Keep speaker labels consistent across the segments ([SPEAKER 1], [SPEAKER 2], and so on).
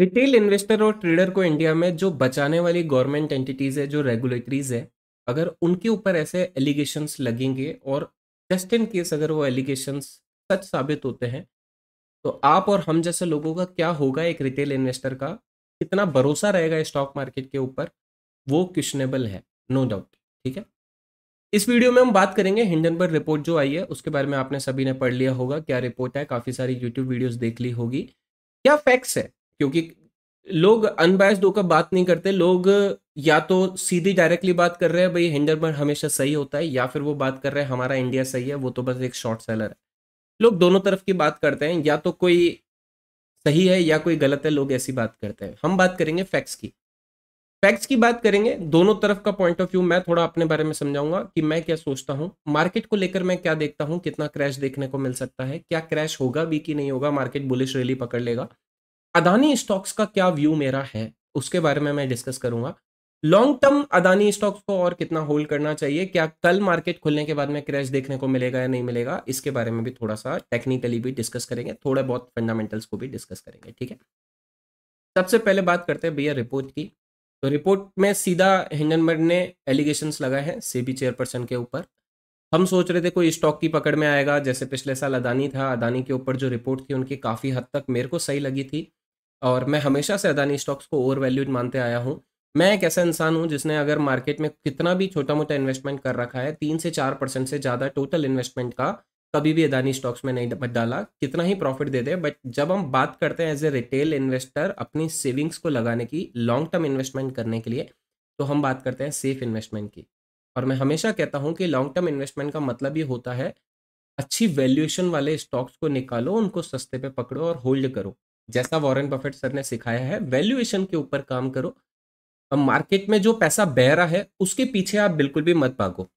[SPEAKER 1] retail investor और trader को India में जो बचाने वाली गवर्नमेंट एंटिटीज़ है जो रेगुलेटरीज है अगर उनके ऊपर ऐसे एलिगेशंस लगेंगे और जस्ट इन केस अगर वो एलिगेशंस सच साबित होते हैं तो आप और हम जैसे लोगों का क्या होगा एक रिटेल इन्वेस्टर का कितना भरोसा रहेगा स्टॉक मार्केट के ऊपर वो क्वेश्चनेबल है नो डाउट ठीक है इस वीडियो में हम बात करेंगे हिंडनबर्ग रिपोर्ट जो आई है उसके बारे में आपने सभी ने पढ़ लिया होगा क्या रिपोर्ट है काफ़ी सारी यूट्यूब वीडियोज़ देख ली होगी क्या फैक्ट्स है क्योंकि लोग अनबायस्ड होकर बात नहीं करते लोग या तो सीधी डायरेक्टली बात कर रहे हैं भाई हिंडरबर्ग हमेशा सही होता है या फिर वो बात कर रहे हैं हमारा इंडिया सही है वो तो बस एक शॉर्ट सेलर है लोग दोनों तरफ की बात करते हैं या तो कोई सही है या कोई गलत है लोग ऐसी बात करते हैं हम बात करेंगे फैक्ट्स की फैक्ट्स की बात करेंगे दोनों तरफ का पॉइंट ऑफ व्यू मैं थोड़ा अपने बारे में समझाऊंगा कि मैं क्या सोचता हूँ मार्केट को लेकर मैं क्या देखता हूँ कितना क्रैश देखने को मिल सकता है क्या क्रैश होगा भी कि नहीं होगा मार्केट बुलिश रैली पकड़ लेगा अदानी स्टॉक्स का क्या व्यू मेरा है उसके बारे में मैं डिस्कस करूंगा लॉन्ग टर्म अदानी स्टॉक्स को और कितना होल्ड करना चाहिए क्या कल मार्केट खुलने के बाद में क्रैश देखने को मिलेगा या नहीं मिलेगा इसके बारे में भी थोड़ा सा टेक्निकली भी डिस्कस करेंगे थोड़ा बहुत फंडामेंटल्स को भी डिस्कस करेंगे ठीक है सबसे पहले बात करते हैं भैया रिपोर्ट की तो रिपोर्ट में सीधा हिंडनबर्ग ने एलिगेशन लगाए हैं बी चेयरपर्सन के ऊपर हम सोच रहे थे कोई स्टॉक की पकड़ में आएगा जैसे पिछले साल अदानी था अदानी के ऊपर जो रिपोर्ट थी उनकी काफ़ी हद तक मेरे को सही लगी थी और मैं हमेशा से अदानी स्टॉक्स को ओवर वैल्यूड मानते आया हूँ मैं एक ऐसा इंसान हूँ जिसने अगर मार्केट में कितना भी छोटा मोटा इन्वेस्टमेंट कर रखा है तीन से चार परसेंट से ज़्यादा टोटल इन्वेस्टमेंट का कभी भी अदानी स्टॉक्स में नहीं डाला कितना ही प्रॉफिट दे दे बट जब हम बात करते हैं एज ए रिटेल इन्वेस्टर अपनी सेविंग्स को लगाने की लॉन्ग टर्म इन्वेस्टमेंट करने के लिए तो हम बात करते हैं सेफ इन्वेस्टमेंट की और मैं हमेशा कहता हूँ कि लॉन्ग टर्म इन्वेस्टमेंट का मतलब ये होता है अच्छी वैल्यूएशन वाले स्टॉक्स को निकालो उनको सस्ते पे पकड़ो और होल्ड करो जैसा वॉरेन बफेट सर ने सिखाया है वैल्यूएशन के ऊपर काम करो अब मार्केट में जो पैसा बह रहा है उसके पीछे आप बिल्कुल भी मत भागो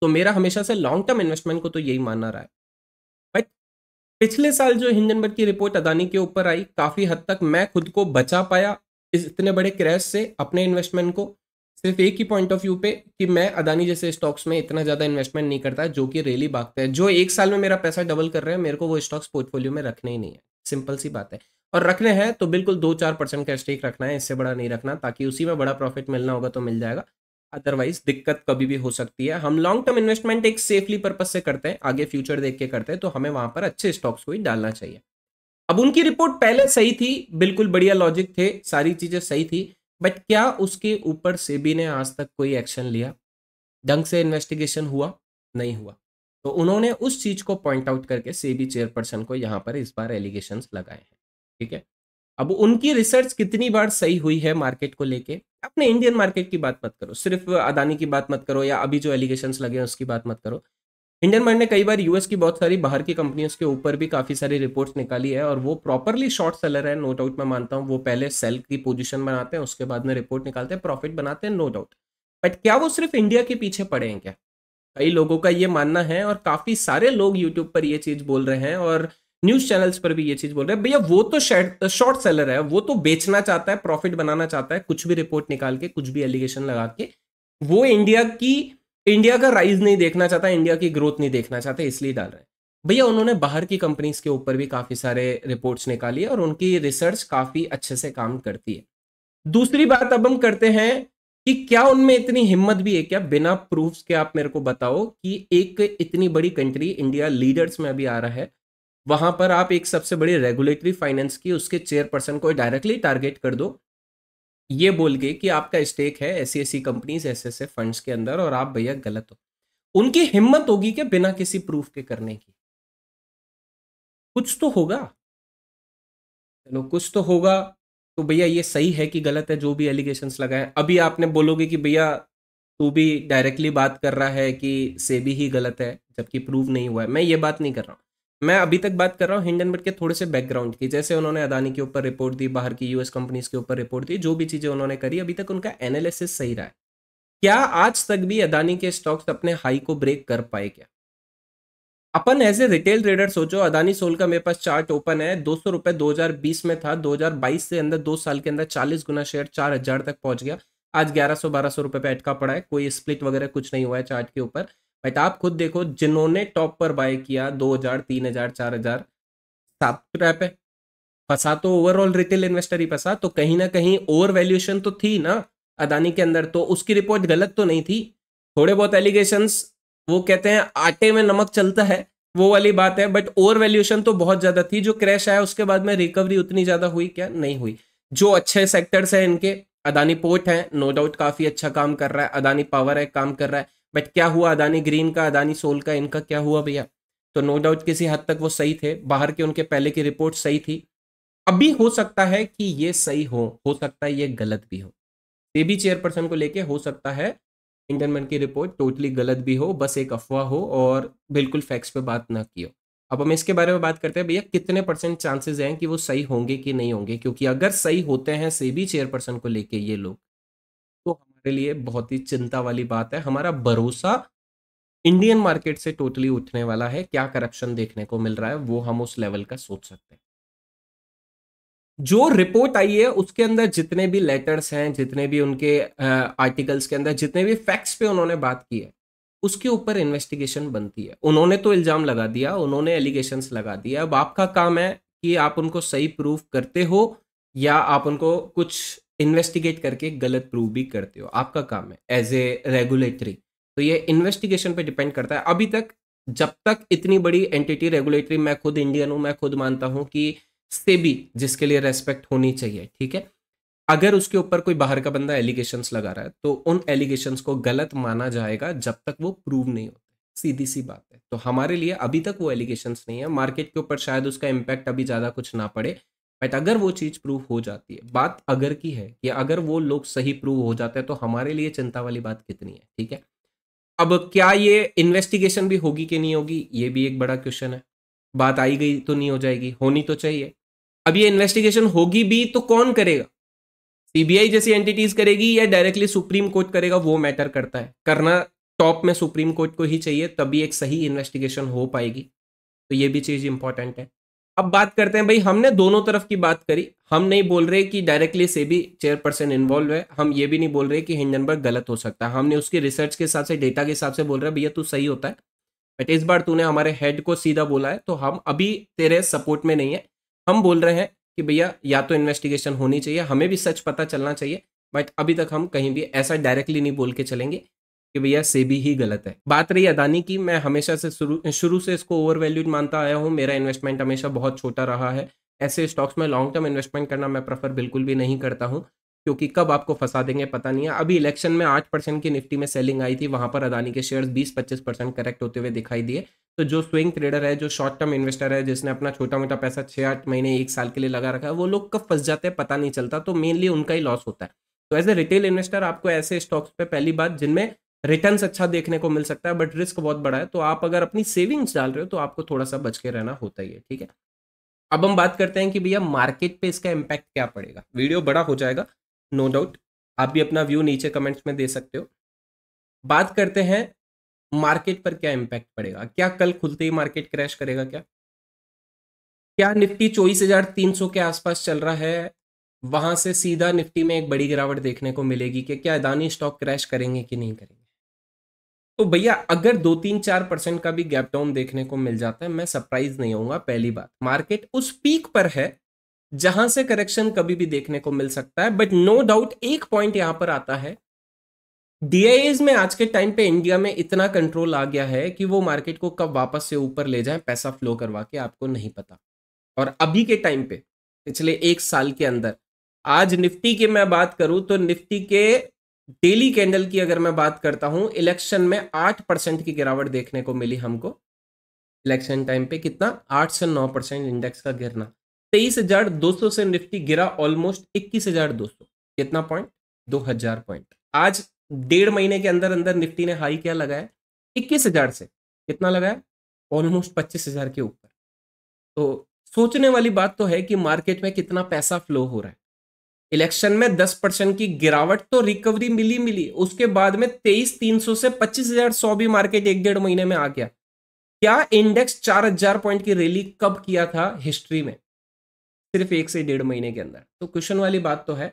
[SPEAKER 1] तो मेरा हमेशा से लॉन्ग टर्म इन्वेस्टमेंट को तो यही मानना रहा है बट पिछले साल जो हिंजनबर्ग की रिपोर्ट अदानी के ऊपर आई काफ़ी हद तक मैं खुद को बचा पाया इस इतने बड़े क्रैश से अपने इन्वेस्टमेंट को सिर्फ एक ही पॉइंट ऑफ व्यू पे कि मैं अदानी जैसे स्टॉक्स में इतना ज़्यादा इन्वेस्टमेंट नहीं करता जो कि रेली भागते हैं जो एक साल में मेरा पैसा डबल कर रहे हैं मेरे को वो स्टॉक्स पोर्टफोलियो में रखने ही नहीं है सिंपल सी बात है और रखने हैं तो बिल्कुल दो चार परसेंट का स्टेक रखना है इससे बड़ा नहीं रखना ताकि उसी में बड़ा प्रॉफिट मिलना होगा तो मिल जाएगा अदरवाइज दिक्कत कभी भी हो सकती है हम लॉन्ग टर्म इन्वेस्टमेंट एक सेफली पर्पज से करते हैं आगे फ्यूचर देख के करते हैं तो हमें वहां पर अच्छे स्टॉक्स को ही डालना चाहिए अब उनकी रिपोर्ट पहले सही थी बिल्कुल बढ़िया लॉजिक थे सारी चीजें सही थी बट क्या उसके ऊपर सेबी ने आज तक कोई एक्शन लिया ढंग से इन्वेस्टिगेशन हुआ नहीं हुआ तो उन्होंने उस चीज़ को पॉइंट आउट करके सेबी चेयरपर्सन को यहाँ पर इस बार एलिगेशन लगाए हैं ठीक है अब उनकी रिसर्च कितनी बार सही हुई है मार्केट को लेके अपने इंडियन मार्केट की बात मत करो सिर्फ अदानी की बात मत करो या अभी जो एलिगेशन लगे हैं उसकी बात मत करो इंडियन बैंक ने कई बार यूएस की बहुत सारी बाहर की कंपनियों के ऊपर भी काफ़ी सारी रिपोर्ट्स निकाली है और वो प्रॉपरली शॉर्ट सेलर है नो डाउट मैं मानता हूँ वो पहले सेल की पोजिशन बनाते हैं उसके बाद में रिपोर्ट निकालते हैं प्रॉफिट बनाते हैं नो डाउट बट क्या वो सिर्फ इंडिया के पीछे पड़े हैं क्या कई लोगों का ये मानना है और काफी सारे लोग यूट्यूब पर ये चीज बोल रहे हैं और न्यूज चैनल्स पर भी ये चीज बोल रहे हैं भैया वो तो शॉर्ट सेलर है वो तो बेचना चाहता है प्रॉफिट बनाना चाहता है कुछ भी रिपोर्ट निकाल के कुछ भी एलिगेशन लगा के वो इंडिया की इंडिया का राइज नहीं देखना चाहता इंडिया की ग्रोथ नहीं देखना चाहता इसलिए डाल रहे हैं भैया उन्होंने बाहर की कंपनीज के ऊपर भी काफी सारे रिपोर्ट्स निकाली है और उनकी रिसर्च काफी अच्छे से काम करती है दूसरी बात अब हम करते हैं कि क्या उनमें इतनी हिम्मत भी है क्या बिना प्रूफ्स के आप मेरे को बताओ कि एक इतनी बड़ी कंट्री इंडिया लीडर्स में अभी आ रहा है वहां पर आप एक सबसे बड़ी रेगुलेटरी फाइनेंस की उसके चेयरपर्सन को डायरेक्टली टारगेट कर दो ये बोल के कि आपका स्टेक है ऐसी ऐसी कंपनीज ऐसे ऐसे फंड्स के अंदर और आप भैया गलत हो उनकी हिम्मत होगी क्या बिना किसी प्रूफ के करने की कुछ तो होगा चलो कुछ तो होगा तो भैया ये सही है कि गलत है जो भी एलिगेशंस लगाए अभी आपने बोलोगे कि भैया तू भी डायरेक्टली बात कर रहा है कि सेबी ही गलत है जबकि प्रूव नहीं हुआ है मैं ये बात नहीं कर रहा हूँ मैं अभी तक बात कर रहा हूँ हिंडनबर्ग के थोड़े से बैकग्राउंड की जैसे उन्होंने अदानी के ऊपर रिपोर्ट दी बाहर की यूएस कंपनीज के ऊपर रिपोर्ट दी जो भी चीज़ें उन्होंने करी अभी तक उनका एनालिसिस सही रहा है क्या आज तक भी अदानी के स्टॉक्स अपने हाई को ब्रेक कर पाए क्या अपन एज ए रिटेल ट्रेडर सोचो अदानी सोल का मेरे पास चार्ट ओपन है दो सौ रुपए दो हजार बीस में था दो हजार बाईस से अंदर दो साल के अंदर चालीस गुना शेयर चार हजार तक पहुंच गया आज ग्यारह सौ बारह सौ रुपए पे अटका पड़ा है कोई स्प्लिट वगैरह कुछ नहीं हुआ है चार्ट के ऊपर बट आप खुद देखो जिन्होंने टॉप पर बाय किया दो हजार तीन हजार चार हजार साफ ट्रैप है फंसा तो ओवरऑल रिटेल इन्वेस्टर ही फंसा तो कहीं ना कहीं ओवर वैल्यूएशन तो थी ना अदानी के अंदर तो उसकी रिपोर्ट गलत तो नहीं थी थोड़े बहुत एलिगेशंस वो कहते हैं आटे में नमक चलता है वो वाली बात है बट ओवर वैल्यूशन तो बहुत ज्यादा थी जो क्रैश आया उसके बाद में रिकवरी उतनी ज्यादा हुई क्या नहीं हुई जो अच्छे सेक्टर्स हैं इनके अदानी पोर्ट है नो डाउट काफी अच्छा काम कर रहा है अदानी पावर है काम कर रहा है बट क्या हुआ अदानी ग्रीन का अदानी सोल का इनका क्या हुआ भैया तो नो डाउट किसी हद तक वो सही थे बाहर के उनके पहले की रिपोर्ट सही थी अभी हो सकता है कि ये सही हो हो सकता है ये गलत भी हो सेबी चेयरपर्सन को लेके हो सकता है इंटरमेंट की रिपोर्ट टोटली गलत भी हो बस एक अफवाह हो और बिल्कुल फैक्ट्स पे बात ना की हो अब हम इसके बारे में बात करते हैं भैया कितने परसेंट चांसेस हैं कि वो सही होंगे कि नहीं होंगे क्योंकि अगर सही होते हैं से भी चेयरपर्सन को लेके ये लोग तो हमारे लिए बहुत ही चिंता वाली बात है हमारा भरोसा इंडियन मार्केट से टोटली उठने वाला है क्या करप्शन देखने को मिल रहा है वो हम उस लेवल का सोच सकते हैं जो रिपोर्ट आई है उसके अंदर जितने भी लेटर्स हैं जितने भी उनके आर्टिकल्स के अंदर जितने भी फैक्ट्स पे उन्होंने बात की है उसके ऊपर इन्वेस्टिगेशन बनती है उन्होंने तो इल्ज़ाम लगा दिया उन्होंने एलिगेशंस लगा दिया अब आपका काम है कि आप उनको सही प्रूफ करते हो या आप उनको कुछ इन्वेस्टिगेट करके गलत प्रूव भी करते हो आपका काम है एज ए रेगुलेटरी तो ये इन्वेस्टिगेशन पे डिपेंड करता है अभी तक जब तक इतनी बड़ी एंटिटी रेगुलेटरी मैं खुद इंडियन हूँ मैं खुद मानता हूँ कि सेबी जिसके लिए रेस्पेक्ट होनी चाहिए ठीक है अगर उसके ऊपर कोई बाहर का बंदा एलिगेशंस लगा रहा है तो उन एलिगेशंस को गलत माना जाएगा जब तक वो प्रूव नहीं होते सीधी सी बात है तो हमारे लिए अभी तक वो एलिगेशंस नहीं है मार्केट के ऊपर शायद उसका इम्पैक्ट अभी ज़्यादा कुछ ना पड़े बट अगर वो चीज़ प्रूव हो जाती है बात अगर की है कि अगर वो लोग सही प्रूव हो जाते हैं तो हमारे लिए चिंता वाली बात कितनी है ठीक है अब क्या ये इन्वेस्टिगेशन भी होगी कि नहीं होगी ये भी एक बड़ा क्वेश्चन है बात आई गई तो नहीं हो जाएगी होनी तो चाहिए अब ये इन्वेस्टिगेशन होगी भी तो कौन करेगा सीबीआई जैसी एंटिटीज करेगी या डायरेक्टली सुप्रीम कोर्ट करेगा वो मैटर करता है करना टॉप में सुप्रीम कोर्ट को ही चाहिए तभी एक सही इन्वेस्टिगेशन हो पाएगी तो ये भी चीज़ इंपॉर्टेंट है अब बात करते हैं भाई हमने दोनों तरफ की बात करी हम नहीं बोल रहे कि डायरेक्टली से भी चेयरपर्सन इन्वॉल्व है हम ये भी नहीं बोल रहे कि हिंडनबर्ग गलत हो सकता है हमने उसकी रिसर्च के हिसाब से डेटा के हिसाब से बोल रहे भैया तू सही होता है बट इस बार तूने हमारे हेड को सीधा बोला है तो हम अभी तेरे सपोर्ट में नहीं है हम बोल रहे हैं कि भैया या तो इन्वेस्टिगेशन होनी चाहिए हमें भी सच पता चलना चाहिए बट अभी तक हम कहीं भी ऐसा डायरेक्टली नहीं बोल के चलेंगे कि भैया से भी ही गलत है बात रही अदानी की मैं हमेशा से शुरू शुरू से इसको ओवर वैल्यूड मानता आया हूँ मेरा इन्वेस्टमेंट हमेशा बहुत छोटा रहा है ऐसे स्टॉक्स में लॉन्ग टर्म इन्वेस्टमेंट करना मैं प्रेफर बिल्कुल भी नहीं करता हूँ क्योंकि कब आपको फंसा देंगे पता नहीं है अभी इलेक्शन में आठ परसेंट की निफ्टी में सेलिंग आई थी वहां पर अदानी के शेयर्स बीस पच्चीस परसेंट करेक्ट होते हुए दिखाई दिए तो जो स्विंग ट्रेडर है जो शॉर्ट टर्म इन्वेस्टर है जिसने अपना छोटा मोटा पैसा छः आठ महीने एक साल के लिए लगा रखा है वो लोग कब फंस जाते हैं पता नहीं चलता तो मेनली उनका ही लॉस होता है तो एज ए रिटेल इन्वेस्टर आपको ऐसे स्टॉक्स पे पहली बात जिनमें रिटर्न अच्छा देखने को मिल सकता है बट रिस्क बहुत बड़ा है तो आप अगर अपनी सेविंग्स डाल रहे हो तो आपको थोड़ा सा बच के रहना होता ही है ठीक है अब हम बात करते हैं कि भैया मार्केट पे इसका इम्पैक्ट क्या पड़ेगा वीडियो बड़ा हो जाएगा नो डाउट आप भी अपना व्यू नीचे कमेंट्स में दे सकते हो बात करते हैं मार्केट पर क्या इम्पैक्ट पड़ेगा क्या कल खुलते ही मार्केट क्रैश करेगा क्या क्या निफ्टी चौबीस हजार तीन सौ के आसपास चल रहा है वहां से सीधा निफ्टी में एक बड़ी गिरावट देखने को मिलेगी कि क्या अदानी स्टॉक क्रैश करेंगे कि नहीं करेंगे तो भैया अगर दो तीन चार परसेंट का भी गैप डाउन देखने को मिल जाता है मैं सरप्राइज नहीं होऊंगा पहली बात मार्केट उस पीक पर है जहां से करेक्शन कभी भी देखने को मिल सकता है बट नो डाउट एक पॉइंट यहां पर आता है डीआईएज में आज के टाइम पे इंडिया में इतना कंट्रोल आ गया है कि वो मार्केट को कब वापस से ऊपर ले जाए पैसा फ्लो करवा के आपको नहीं पता और अभी के टाइम पे पिछले एक साल के अंदर आज निफ्टी की मैं बात करूं तो निफ्टी के डेली कैंडल की अगर मैं बात करता हूं इलेक्शन में आठ परसेंट की गिरावट देखने को मिली हमको इलेक्शन टाइम पे कितना आठ से नौ परसेंट इंडेक्स का गिरना तेईस हजार दो सौ से निफ्टी गिरा ऑलमोस्ट इक्कीस हजार दो सौ कितना पॉइंट दो हजार पॉइंट आज डेढ़ महीने के अंदर अंदर निफ्टी ने हाई क्या लगाया इक्कीस हजार से कितना लगाया ऑलमोस्ट पच्चीस हजार के ऊपर तो सोचने वाली बात तो है कि मार्केट में कितना पैसा फ्लो हो रहा है इलेक्शन में दस परसेंट की गिरावट तो रिकवरी मिली मिली उसके बाद में तेईस तीन सौ से पच्चीस हजार सौ भी मार्केट एक डेढ़ महीने में आ गया क्या इंडेक्स चार हजार पॉइंट की रैली कब किया था हिस्ट्री में सिर्फ एक से डेढ़ महीने के अंदर तो क्वेश्चन वाली बात तो है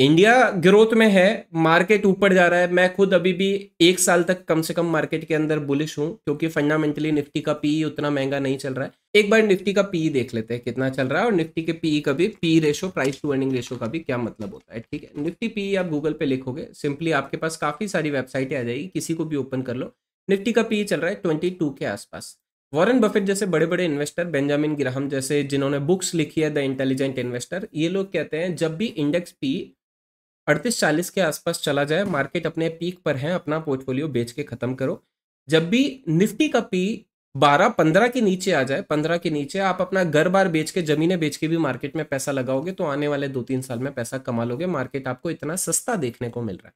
[SPEAKER 1] इंडिया ग्रोथ में है मार्केट ऊपर जा रहा है मैं खुद अभी भी एक साल तक कम से कम मार्केट के अंदर बुलिश हूँ क्योंकि फंडामेंटली निफ्टी का पी उतना महंगा नहीं चल रहा है एक बार निफ्टी का पी देख लेते हैं कितना चल रहा है और निफ्टी के पीई का भी P ratio price to earning ratio का भी क्या मतलब होता है ठीक है निफ्टी पी आप गूगल पे लिखोगे सिंपली आपके पास काफ़ी सारी वेबसाइटें आ जाएगी किसी को भी ओपन कर लो निफ्टी का पी चल रहा है ट्वेंटी के आसपास वॉरेन बफेट जैसे बड़े बड़े इन्वेस्टर बेंजामिन ग्राहम जैसे जिन्होंने बुक्स लिखी है द इंटेलिजेंट इन्वेस्टर ये लोग कहते हैं जब भी इंडेक्स पी अड़तीस चालीस के आसपास चला जाए मार्केट अपने पीक पर है अपना पोर्टफोलियो बेच के खत्म करो जब भी निफ्टी का पी बारह पंद्रह के नीचे आ जाए पंद्रह के नीचे आप अपना घर बार बेच के जमीनें बेच के भी मार्केट में पैसा लगाओगे तो आने वाले दो तीन साल में पैसा कमा लोगे मार्केट आपको इतना सस्ता देखने को मिल रहा है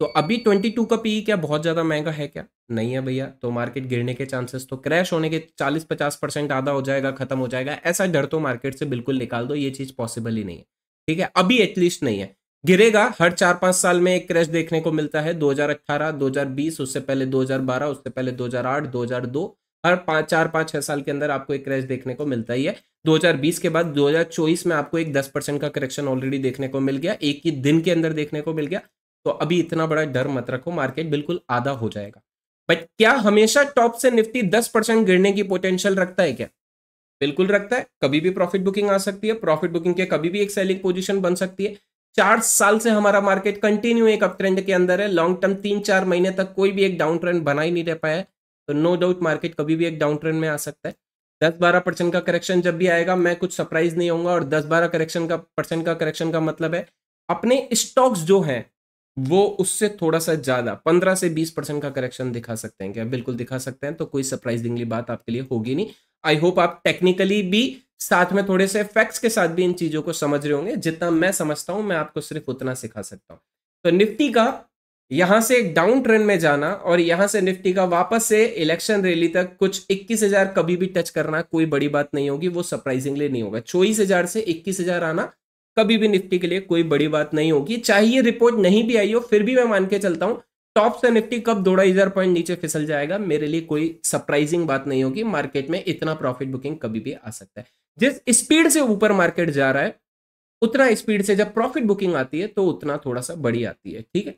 [SPEAKER 1] तो अभी 22 का पी क्या बहुत ज़्यादा महंगा है क्या नहीं है भैया तो मार्केट गिरने के चांसेस तो क्रैश होने के 40-50 परसेंट आधा हो जाएगा खत्म हो जाएगा ऐसा डर तो मार्केट से बिल्कुल निकाल दो ये चीज़ पॉसिबल ही नहीं है ठीक है अभी एटलीस्ट नहीं है गिरेगा हर चार पांच साल में एक क्रैश देखने को मिलता है हजार बीस उससे पहले बारह उससे पहले हजार दो हर पाँच चार पाँच छः साल के अंदर आपको एक क्रैश देखने को मिलता ही है 2020 के बाद 2024 में आपको एक 10 परसेंट का करेक्शन ऑलरेडी देखने को मिल गया एक ही दिन के अंदर देखने को मिल गया तो अभी इतना बड़ा डर मत रखो मार्केट बिल्कुल आधा हो जाएगा बट क्या हमेशा टॉप से निफ्टी दस परसेंट गिरने की पोटेंशियल रखता है क्या बिल्कुल रखता है कभी भी प्रॉफिट बुकिंग आ सकती है प्रॉफिट बुकिंग के कभी भी एक सेलिंग पोजिशन बन सकती है चार साल से हमारा मार्केट कंटिन्यू एक अप ट्रेंड के अंदर है लॉन्ग टर्म तीन चार महीने तक कोई भी एक डाउन ट्रेंड बना ही नहीं रह पाया तो नो डाउट मार्केट कभी भी एक डाउन ट्रेंड में आ सकता है दस बारह परसेंट का करेक्शन जब भी आएगा मैं कुछ सरप्राइज नहीं होगा और दस बारह करेक्शन का परसेंट का करेक्शन का मतलब है अपने स्टॉक्स जो हैं वो उससे थोड़ा सा ज़्यादा पंद्रह से बीस परसेंट का करेक्शन दिखा सकते हैं क्या बिल्कुल दिखा सकते हैं तो कोई सरप्राइजिंगली बात आपके लिए होगी नहीं आई होप आप टेक्निकली भी साथ में थोड़े से फैक्ट्स के साथ भी इन चीज़ों को समझ रहे होंगे जितना मैं समझता हूँ मैं आपको सिर्फ उतना सिखा सकता हूँ तो निफ्टी का यहाँ से एक डाउन ट्रेंड में जाना और यहाँ से निफ्टी का वापस से इलेक्शन रैली तक कुछ 21,000 कभी भी टच करना कोई बड़ी बात नहीं होगी वो सरप्राइजिंगली नहीं होगा चौबीस हजार से 21,000 आना कभी भी निफ्टी के लिए कोई बड़ी बात नहीं होगी चाहे ये रिपोर्ट नहीं भी आई हो फिर भी मैं मान के चलता हूँ टॉप से निफ्टी कब दो हजार पॉइंट नीचे फिसल जाएगा मेरे लिए कोई सरप्राइजिंग बात नहीं होगी मार्केट में इतना प्रॉफिट बुकिंग कभी भी आ सकता है जिस स्पीड से ऊपर मार्केट जा रहा है उतना स्पीड से जब प्रॉफिट बुकिंग आती है तो उतना थोड़ा सा बड़ी आती है ठीक है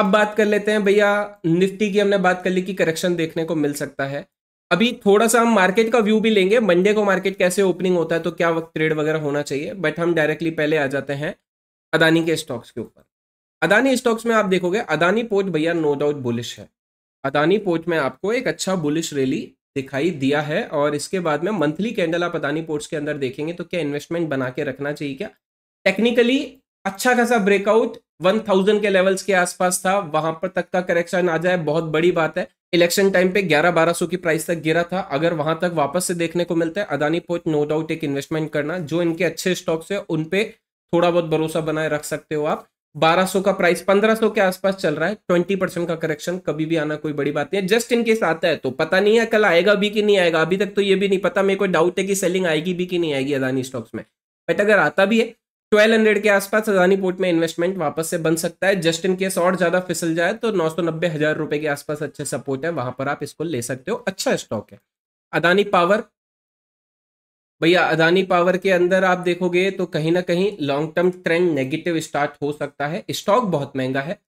[SPEAKER 1] अब बात कर लेते हैं भैया निफ्टी की हमने बात कर ली कि करेक्शन देखने को मिल सकता है अभी थोड़ा सा हम मार्केट का व्यू भी लेंगे मंडे को मार्केट कैसे ओपनिंग होता है तो क्या वक्त ट्रेड वगैरह होना चाहिए बट हम डायरेक्टली पहले आ जाते हैं अदानी के स्टॉक्स के ऊपर अदानी स्टॉक्स में आप देखोगे अदानी पोर्ट भैया नो डाउट बुलिश है अदानी पोर्ट में आपको एक अच्छा बुलिश रैली दिखाई दिया है और इसके बाद में मंथली कैंडल आप अदानी पोर्ट्स के अंदर देखेंगे तो क्या इन्वेस्टमेंट बना के रखना चाहिए क्या टेक्निकली अच्छा खासा ब्रेकआउट 1000 के लेवल्स के आसपास था वहां पर तक का करेक्शन आ जाए बहुत बड़ी बात है इलेक्शन टाइम पे ग्यारह बारह सौ की प्राइस तक गिरा था अगर वहां तक वापस से देखने को मिलता है अदानी पोच नो डाउट एक इन्वेस्टमेंट करना जो इनके अच्छे स्टॉक्स है उन पे थोड़ा बहुत भरोसा बनाए रख सकते हो आप 1200 का प्राइस 1500 के आसपास चल रहा है 20 परसेंट का करेक्शन कभी भी आना कोई बड़ी बात नहीं है जस्ट इन केस आता है तो पता नहीं है कल आएगा भी कि नहीं आएगा अभी तक तो ये भी नहीं पता मेरे को डाउट है कि सेलिंग आएगी भी कि नहीं आएगी अदानी स्टॉक्स में बट अगर आता भी है 1200 के आसपास अदानी पोर्ट में इन्वेस्टमेंट वापस से बन सकता है जस्ट इन केस और ज्यादा फिसल जाए तो नौ सौ नब्बे हजार रुपए के आसपास अच्छे सपोर्ट है वहां पर आप इसको ले सकते हो अच्छा स्टॉक है अदानी पावर भैया अदानी पावर के अंदर आप देखोगे तो कहीं ना कहीं long term trend negative start हो सकता है स्टॉक बहुत महंगा है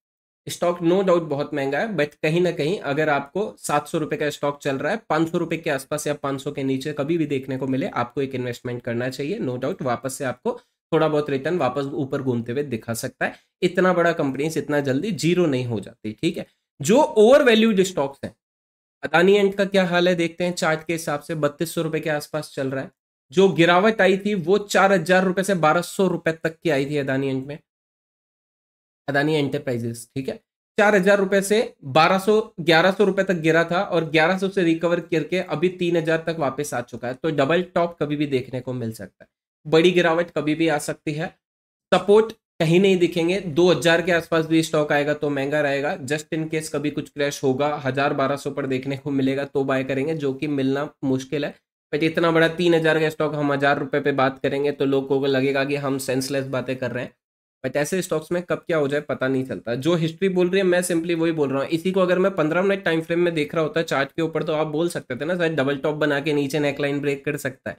[SPEAKER 1] स्टॉक नो डाउट बहुत महंगा है बट कहीं ना कहीं अगर आपको सात सौ रुपये का स्टॉक चल रहा है पाँच सौ रुपये के आसपास या पाँच सौ के नीचे कभी भी देखने को मिले आपको एक इन्वेस्टमेंट करना चाहिए नो डाउट वापस से आपको थोड़ा बहुत रिटर्न वापस ऊपर घूमते हुए दिखा सकता है इतना बड़ा कंपनी इतना जल्दी जीरो नहीं हो जाती ठीक है जो ओवर वैल्यूड स्टॉक्स हैं अदानी एंड का क्या हाल है देखते हैं चार्ट के हिसाब से बत्तीस सौ रुपए के आसपास चल रहा है जो गिरावट आई थी वो चार हजार रुपए से बारह सौ रुपए तक की आई थी अदानी एंड में अदानी एंटरप्राइजेस ठीक है चार हजार रुपए से बारह सौ ग्यारह सौ रुपए तक गिरा था और ग्यारह सौ से रिकवर करके अभी तीन हजार तक वापस आ चुका है तो डबल टॉप कभी भी देखने को मिल सकता है बड़ी गिरावट कभी भी आ सकती है सपोर्ट कहीं नहीं दिखेंगे 2000 के आसपास भी स्टॉक आएगा तो महंगा रहेगा जस्ट इन केस कभी कुछ क्रैश होगा हजार बारह सौ पर देखने को मिलेगा तो बाय करेंगे जो कि मिलना मुश्किल है बट इतना बड़ा तीन हजार का स्टॉक हम हजार रुपये पे बात करेंगे तो लोगों को लगेगा कि हम सेंसलेस बातें कर रहे हैं बट ऐसे स्टॉक्स में कब क्या हो जाए पता नहीं चलता जो हिस्ट्री बोल रही है मैं सिंपली वही बोल रहा हूँ इसी को अगर मैं पंद्रह मिनट टाइम फ्रेम में देख रहा होता चार्ट के ऊपर तो आप बोल सकते थे ना शायद डबल टॉप बना के नीचे नेकलाइन ब्रेक कर सकता है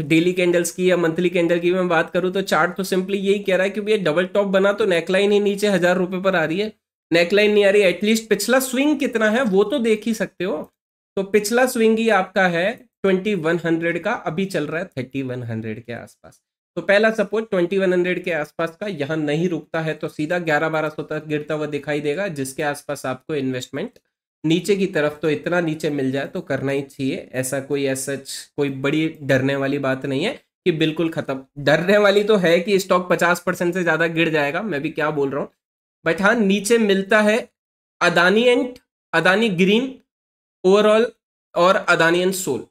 [SPEAKER 1] डेली तो कैंडल्स की या मंथली कैंडल की मैं बात करूँ तो चार्ट तो सिंपली यही कह रहा है कि भैया डबल टॉप बना तो नेकलाइन ही नीचे हजार रुपए पर आ रही है नेकलाइन नहीं आ रही एटलीस्ट पिछला स्विंग कितना है वो तो देख ही सकते हो तो पिछला स्विंग ही आपका है ट्वेंटी वन हंड्रेड का अभी चल रहा है थर्टी वन हंड्रेड के आसपास तो पहला सपोर्ट ट्वेंटी वन हंड्रेड के आसपास का यहाँ नहीं रुकता है तो सीधा ग्यारह बारह सौ तक गिरता हुआ दिखाई देगा जिसके आसपास आपको इन्वेस्टमेंट नीचे की तरफ तो इतना नीचे मिल जाए तो करना ही चाहिए ऐसा कोई ऐसा कोई बड़ी डरने वाली बात नहीं है कि बिल्कुल खत्म डरने वाली तो है कि स्टॉक पचास परसेंट से ज़्यादा गिर जाएगा मैं भी क्या बोल रहा हूँ बट हाँ नीचे मिलता है Adani and Adani green overall और अदानी एंड सोल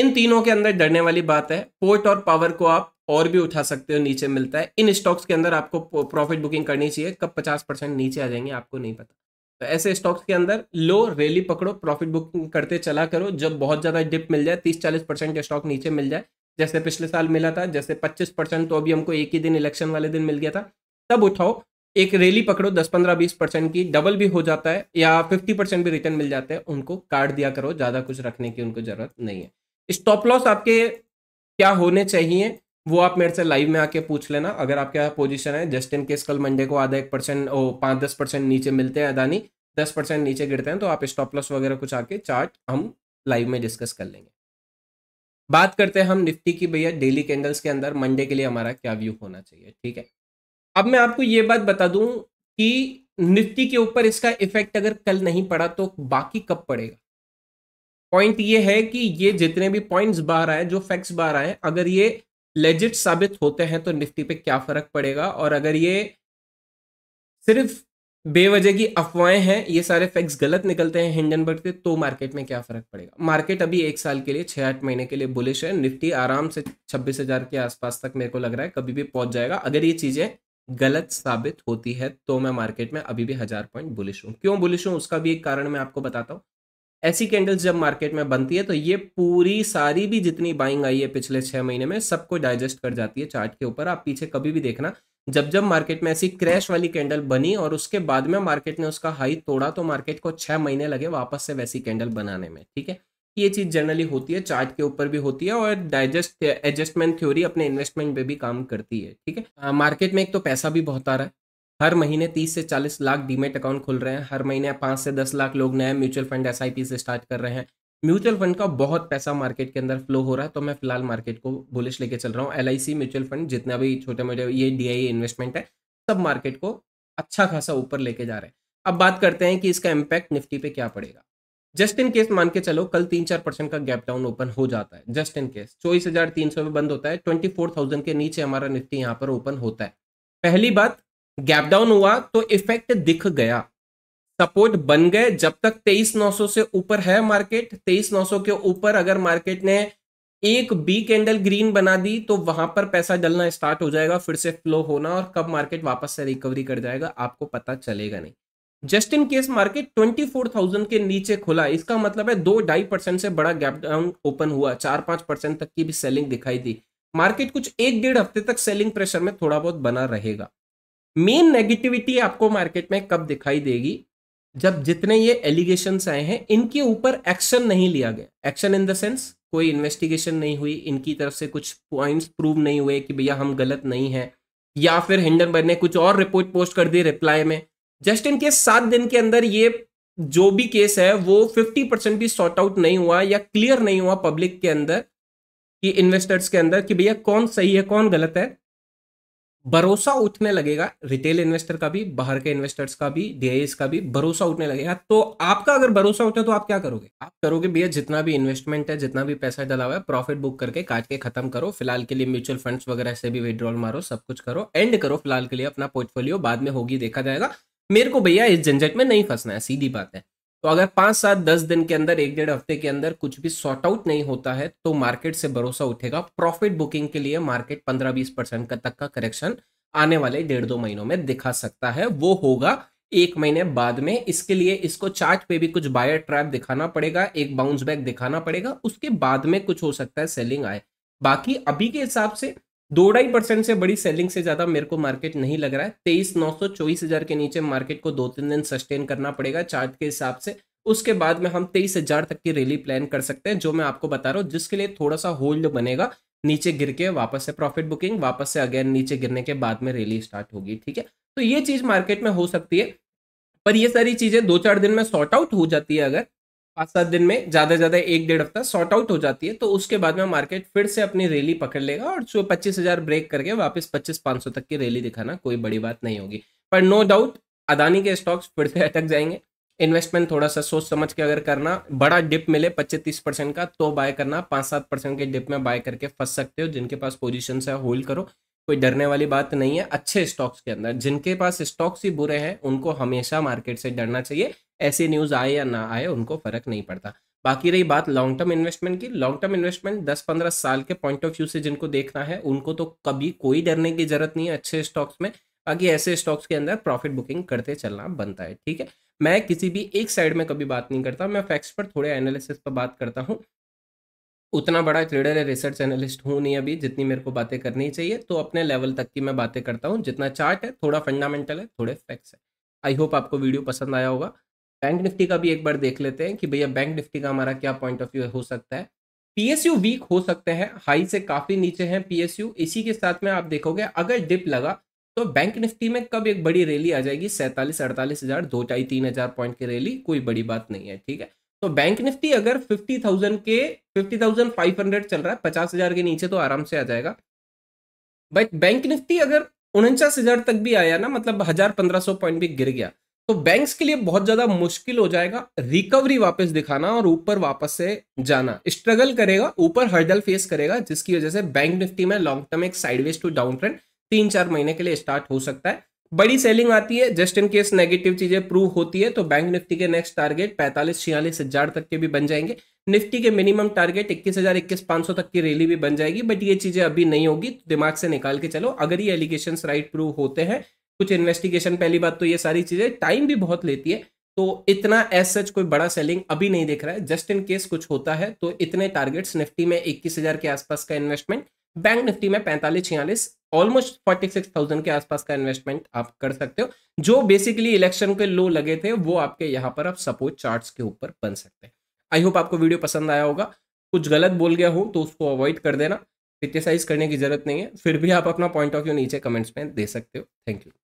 [SPEAKER 1] इन तीनों के अंदर डरने वाली बात है पोर्ट और पावर को आप और भी उठा सकते हो नीचे मिलता है इन स्टॉक्स के अंदर आपको प्रॉफिट बुकिंग करनी चाहिए कब पचास परसेंट नीचे आ जाएंगे आपको नहीं पता तो ऐसे स्टॉक्स के अंदर लो रैली पकड़ो प्रॉफिट बुकिंग करते चला करो जब बहुत ज़्यादा डिप मिल जाए तीस चालीस परसेंट के स्टॉक नीचे मिल जाए जैसे पिछले साल मिला था जैसे पच्चीस परसेंट तो अभी हमको एक ही दिन इलेक्शन वाले दिन मिल गया था तब उठाओ एक रैली पकड़ो दस पंद्रह बीस परसेंट की डबल भी हो जाता है या फिफ्टी परसेंट भी रिटर्न मिल जाता है उनको काट दिया करो ज़्यादा कुछ रखने की उनको ज़रूरत नहीं है स्टॉप लॉस आपके क्या होने चाहिए वो आप मेरे से लाइव में आके पूछ लेना अगर आपके यहाँ पोजिशन है जस्ट इन केस कल मंडे को आधा एक परसेंट ओ पाँच दस परसेंट नीचे मिलते हैं अदानी दस परसेंट नीचे गिरते हैं तो आप स्टॉप लॉस वगैरह कुछ आके चार्ट हम लाइव में डिस्कस कर लेंगे बात करते हैं हम निफ्टी की भैया डेली कैंडल्स के अंदर मंडे के लिए हमारा क्या व्यू होना चाहिए ठीक है अब मैं आपको ये बात बता दूं कि निफ्टी के ऊपर इसका इफेक्ट अगर कल नहीं पड़ा तो बाकी कब पड़ेगा पॉइंट ये है कि ये जितने भी पॉइंट्स बाहर आए जो फैक्ट्स बाहर आए अगर ये लेजिट साबित होते हैं तो निफ्टी पे क्या फर्क पड़ेगा और अगर ये सिर्फ बेवजह की अफवाहें हैं ये सारे फैक्ट्स गलत निकलते हैं हिंडनबर्ग के तो मार्केट में क्या फर्क पड़ेगा मार्केट अभी एक साल के लिए छह आठ महीने के लिए बुलिश है निफ्टी आराम से छब्बीस हजार के आसपास तक मेरे को लग रहा है कभी भी पहुंच जाएगा अगर ये चीजें गलत साबित होती है तो मैं मार्केट में अभी भी हजार पॉइंट बुलिश हूँ क्यों बुलिश हूँ उसका भी एक कारण मैं आपको बताता हूँ ऐसी कैंडल्स जब मार्केट में बनती है तो ये पूरी सारी भी जितनी बाइंग आई है पिछले छह महीने में सबको डाइजेस्ट कर जाती है चार्ट के ऊपर आप पीछे कभी भी देखना जब जब मार्केट में ऐसी क्रैश वाली कैंडल बनी और उसके बाद में मार्केट ने उसका हाई तोड़ा तो मार्केट को छह महीने लगे वापस से वैसी कैंडल बनाने में ठीक है ये चीज़ जनरली होती है चार्ट के ऊपर भी होती है और डाइजेस्ट एडजस्टमेंट थ्योरी अपने इन्वेस्टमेंट पे भी काम करती है ठीक है मार्केट में एक तो पैसा भी बहुत आ रहा है हर महीने 30 से 40 लाख डीमेट अकाउंट खुल रहे हैं हर महीने पाँच से दस लाख लोग नया म्यूचुअल फंड एस से स्टार्ट कर रहे हैं म्यूचुअल फंड का बहुत पैसा मार्केट के अंदर फ्लो हो रहा है तो मैं फिलहाल मार्केट को बुलिश लेके चल रहा हूँ एल म्यूचुअल फंड जितना भी छोटे मोटे ये डी इन्वेस्टमेंट e है सब मार्केट को अच्छा खासा ऊपर लेके जा रहे हैं अब बात करते हैं कि इसका इम्पैक्ट निफ्टी पे क्या पड़ेगा जस्ट इन केस मान के चलो कल तीन चार परसेंट का गैप डाउन ओपन हो जाता है जस्ट इन केस चौबीस हजार तीन सौ में बंद होता है ट्वेंटी फोर थाउजेंड के नीचे हमारा निफ्टी यहाँ पर ओपन होता है पहली बात गैप डाउन हुआ तो इफेक्ट दिख गया सपोर्ट बन गए जब तक तेईस नौ सौ से ऊपर है मार्केट तेईस नौ सौ के ऊपर अगर मार्केट ने एक बी कैंडल ग्रीन बना दी तो वहां पर पैसा डलना स्टार्ट हो जाएगा फिर से फ्लो होना और कब मार्केट वापस से रिकवरी कर जाएगा आपको पता चलेगा नहीं जस्ट इन केस मार्केट 24,000 के नीचे खुला इसका मतलब है दो ढाई परसेंट से बड़ा गैप डाउन ओपन हुआ चार पांच परसेंट तक की भी सेलिंग दिखाई दी मार्केट कुछ एक डेढ़ हफ्ते तक सेलिंग प्रेशर में थोड़ा बहुत बना रहेगा मेन नेगेटिविटी आपको मार्केट में कब दिखाई देगी जब जितने ये एलिगेशन आए हैं इनके ऊपर एक्शन नहीं लिया गया एक्शन इन द सेंस कोई इन्वेस्टिगेशन नहीं हुई इनकी तरफ से कुछ पॉइंट्स प्रूव नहीं हुए कि भैया हम गलत नहीं हैं या फिर हिंडनबर्ग ने कुछ और रिपोर्ट पोस्ट कर दी रिप्लाई में जस्ट इनके सात दिन के अंदर ये जो भी केस है वो फिफ्टी परसेंट भी सॉर्ट आउट नहीं हुआ या क्लियर नहीं हुआ पब्लिक के अंदर कि इन्वेस्टर्स के अंदर कि भैया कौन सही है कौन गलत है भरोसा उठने लगेगा रिटेल इन्वेस्टर का भी बाहर के इन्वेस्टर्स का भी डीआईएस का भी भरोसा उठने लगेगा तो आपका अगर भरोसा उठे तो आप क्या करोगे आप करोगे भैया जितना भी इन्वेस्टमेंट है जितना भी पैसा डला हुआ है प्रॉफिट बुक करके काट के खत्म करो फिलहाल के लिए म्यूचुअल फंड्स वगैरह से भी विड्रॉल मारो सब कुछ करो एंड करो फिलहाल के लिए अपना पोर्टफोलियो बाद में होगी देखा जाएगा मेरे को भैया इस झंझट में नहीं फंसना है सीधी बात है तो अगर पांच सात दस दिन के अंदर एक डेढ़ हफ्ते के अंदर कुछ भी सॉर्ट आउट नहीं होता है तो मार्केट से भरोसा उठेगा प्रॉफिट बुकिंग के लिए मार्केट पंद्रह बीस परसेंट का तक का करेक्शन आने वाले डेढ़ दो महीनों में दिखा सकता है वो होगा एक महीने बाद में इसके लिए इसको चार्ट पे भी कुछ बायर ट्रैप दिखाना पड़ेगा एक बाउंस बैक दिखाना पड़ेगा उसके बाद में कुछ हो सकता है सेलिंग आए बाकी अभी के हिसाब से दो ढाई परसेंट से बड़ी सेलिंग से ज़्यादा मेरे को मार्केट नहीं लग रहा है तेईस नौ सौ चौबीस हज़ार के नीचे मार्केट को दो तीन दिन सस्टेन करना पड़ेगा चार्ट के हिसाब से उसके बाद में हम तेईस हज़ार तक की रैली प्लान कर सकते हैं जो मैं आपको बता रहा हूँ जिसके लिए थोड़ा सा होल्ड बनेगा नीचे गिर के वापस से प्रॉफिट बुकिंग वापस से अगेन नीचे गिरने के बाद में रैली स्टार्ट होगी ठीक है तो ये चीज़ मार्केट में हो सकती है पर ये सारी चीज़ें दो चार दिन में सॉर्ट आउट हो जाती है अगर पाँच सात दिन में ज़्यादा ज़्यादा एक डेढ़ हफ्ता सॉर्ट आउट हो जाती है तो उसके बाद में मार्केट फिर से अपनी रैली पकड़ लेगा और जो पच्चीस हज़ार ब्रेक करके वापस पच्चीस पाँच सौ तक की रैली दिखाना कोई बड़ी बात नहीं होगी पर नो डाउट अदानी के स्टॉक्स फिर से अटक जाएंगे इन्वेस्टमेंट थोड़ा सा सोच समझ के अगर करना बड़ा डिप मिले पच्चीस तीस परसेंट का तो बाय करना पाँच सात परसेंट के डिप में बाय करके फंस सकते हो जिनके पास पोजिशन है होल्ड करो कोई डरने वाली बात नहीं है अच्छे स्टॉक्स के अंदर जिनके पास स्टॉक्स ही बुरे हैं उनको हमेशा मार्केट से डरना चाहिए ऐसी न्यूज़ आए या ना आए उनको फर्क नहीं पड़ता बाकी रही बात लॉन्ग टर्म इन्वेस्टमेंट की लॉन्ग टर्म इन्वेस्टमेंट 10-15 साल के पॉइंट ऑफ व्यू से जिनको देखना है उनको तो कभी कोई डरने की जरूरत नहीं है अच्छे स्टॉक्स में बाकी ऐसे स्टॉक्स के अंदर प्रॉफिट बुकिंग करते चलना बनता है ठीक है मैं किसी भी एक साइड में कभी बात नहीं करता मैं फैक्ट्स पर थोड़े एनालिसिस पर बात करता हूँ उतना बड़ा या रिसर्च एनालिस्ट हूँ नहीं अभी जितनी मेरे को बातें करनी चाहिए तो अपने लेवल तक की मैं बातें करता हूँ जितना चार्ट है थोड़ा फंडामेंटल है थोड़े फैक्ट्स है आई होप आपको वीडियो पसंद आया होगा बैंक निफ्टी का भी एक बार देख लेते हैं कि भैया बैंक निफ्टी का हमारा क्या पॉइंट ऑफ व्यू हो सकता है पीएसयू वीक हो सकते हैं हाई से काफ़ी नीचे हैं पीएसयू इसी के साथ में आप देखोगे अगर डिप लगा तो बैंक निफ्टी में कब एक बड़ी रैली आ जाएगी सैंतालीस अड़तालीस हज़ार दो ढाई तीन हज़ार पॉइंट की रैली कोई बड़ी बात नहीं है ठीक है तो बैंक निफ्टी अगर फिफ्टी थाउजेंड के फिफ्टी थाउजेंड फाइव हंड्रेड चल रहा है पचास हजार के नीचे तो आराम से आ जाएगा बट बैंक निफ्टी अगर उनचास हजार तक भी आया ना मतलब हजार पंद्रह सौ पॉइंट भी गिर गया तो बैंक्स के लिए बहुत ज्यादा मुश्किल हो जाएगा रिकवरी वापस दिखाना और ऊपर वापस से जाना स्ट्रगल करेगा ऊपर हर्डल फेस करेगा जिसकी वजह से बैंक निफ्टी में लॉन्ग टर्म एक साइडवेज टू डाउन ट्रेंड तीन चार महीने के लिए स्टार्ट हो सकता है बड़ी सेलिंग आती है जस्ट इन केस नेगेटिव चीजें प्रूव होती है तो बैंक निफ्टी के नेक्स्ट टारगेट पैंतालीस छियालीस हजार तक के भी बन जाएंगे निफ्टी के मिनिमम टारगेट इक्कीस हजार इक्कीस पांच सौ तक की रैली भी बन जाएगी बट ये चीजें अभी नहीं होगी तो दिमाग से निकाल के चलो अगर ये एलिगेशन राइट प्रूव होते हैं कुछ इन्वेस्टिगेशन पहली बात तो ये सारी चीजें टाइम भी बहुत लेती है तो इतना एज सच कोई बड़ा सेलिंग अभी नहीं देख रहा है जस्ट इन केस कुछ होता है तो इतने टारगेट्स निफ्टी में इक्कीस हजार के आसपास का इन्वेस्टमेंट बैंक निफ्टी में पैंतालीस छियालीस ऑलमोस्ट फोर्टी सिक्स थाउजेंड के आसपास का इन्वेस्टमेंट आप कर सकते हो जो बेसिकली इलेक्शन के लो लगे थे वो आपके यहाँ पर आप सपोर्ट चार्ट्स के ऊपर बन सकते हैं आई होप आपको वीडियो पसंद आया होगा कुछ गलत बोल गया हो तो उसको अवॉइड कर देना क्रिटिसाइज करने की जरूरत नहीं है फिर भी आप अपना पॉइंट ऑफ व्यू नीचे कमेंट्स में दे सकते हो थैंक यू